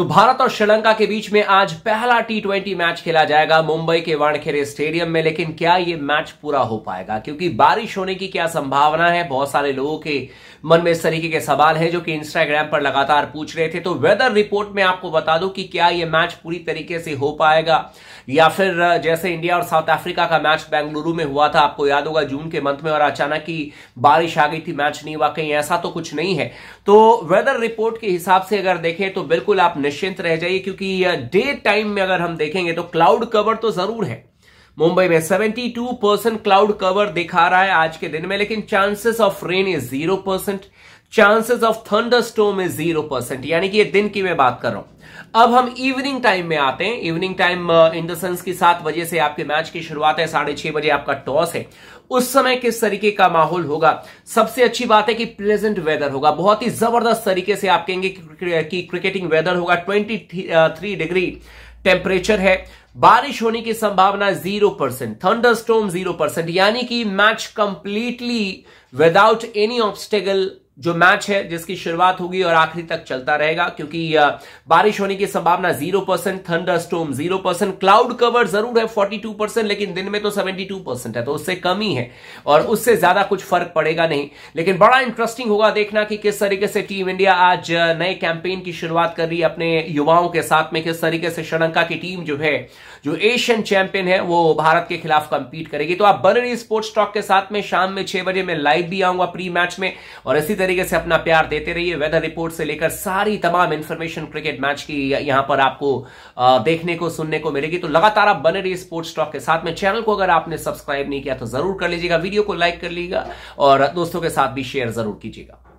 तो भारत और श्रीलंका के बीच में आज पहला टी ट्वेंटी मैच खेला जाएगा मुंबई के वाणखेरे स्टेडियम में लेकिन क्या यह मैच पूरा हो पाएगा क्योंकि बारिश होने की क्या संभावना है बहुत सारे लोगों के मन में इस तरीके के सवाल है जो कि इंस्टाग्राम पर लगातार पूछ रहे थे तो वेदर रिपोर्ट में आपको बता दूं कि क्या यह मैच पूरी तरीके से हो पाएगा या फिर जैसे इंडिया और साउथ अफ्रीका का मैच बेंगलुरु में हुआ था आपको याद होगा जून के मंथ में और अचानक ही बारिश आ गई थी मैच नहीं हुआ कहीं ऐसा तो कुछ नहीं है तो वेदर रिपोर्ट के हिसाब से अगर देखें तो बिल्कुल आप निश्चिंत रह जाइए क्योंकि डे टाइम में अगर हम देखेंगे तो क्लाउड कवर तो जरूर है मुंबई में 72 परसेंट क्लाउड कवर दिखा रहा है आज के दिन में लेकिन chances of rain is zero percent chances of thunder storm is zero percent यानी कि ये दिन की मैं बात कर रहा हूं अब हम इवनिंग टाइम में आते हैं evening time in the sense की सात बजे से आपके मैच की शुरुआत है साढ़े छह बजे आपका टॉस है उस समय किस तरीके का माहौल होगा सबसे अच्छी बात है कि प्लेजेंट वेदर होगा बहुत ही जबरदस्त तरीके से आप कहेंगे कि क्रिकेटिंग वेदर होगा ट्वेंटी थ्री डिग्री टेम्परेचर है बारिश होने की संभावना zero percent thunder storm zero percent यानी कि match completely without any obstacle जो मैच है जिसकी शुरुआत होगी और आखिरी तक चलता रहेगा क्योंकि बारिश होने की संभावना zero percent thunder storm zero percent cloud cover जरूर है फोर्टी टू परसेंट लेकिन दिन में तो सेवेंटी टू परसेंट है तो उससे कम ही है और उससे ज्यादा कुछ फर्क पड़ेगा नहीं लेकिन बड़ा इंटरेस्टिंग होगा देखना कि किस तरीके से टीम इंडिया आज नए कैंपेन की शुरुआत कर रही है अपने युवाओं के साथ में किस तरीके से श्रीलंका की टीम जो है जो एशियन चैंपियन है वो भारत के खिलाफ कंपीट करेगी तो आप बने रही स्पोर्ट्स टॉक के साथ में शाम में छह बजे में लाइव भी आऊंगा प्री मैच में और इसी तरह तरीके से अपना प्यार देते रहिए वेदर रिपोर्ट से लेकर सारी तमाम इंफॉर्मेशन क्रिकेट मैच की यहां पर आपको देखने को सुनने को मिलेगी तो लगातार आप बने रहिए स्पोर्ट्स टॉक के साथ में चैनल को अगर आपने सब्सक्राइब नहीं किया तो जरूर कर लीजिएगा वीडियो को लाइक कर लीजिएगा और दोस्तों के साथ भी शेयर जरूर कीजिएगा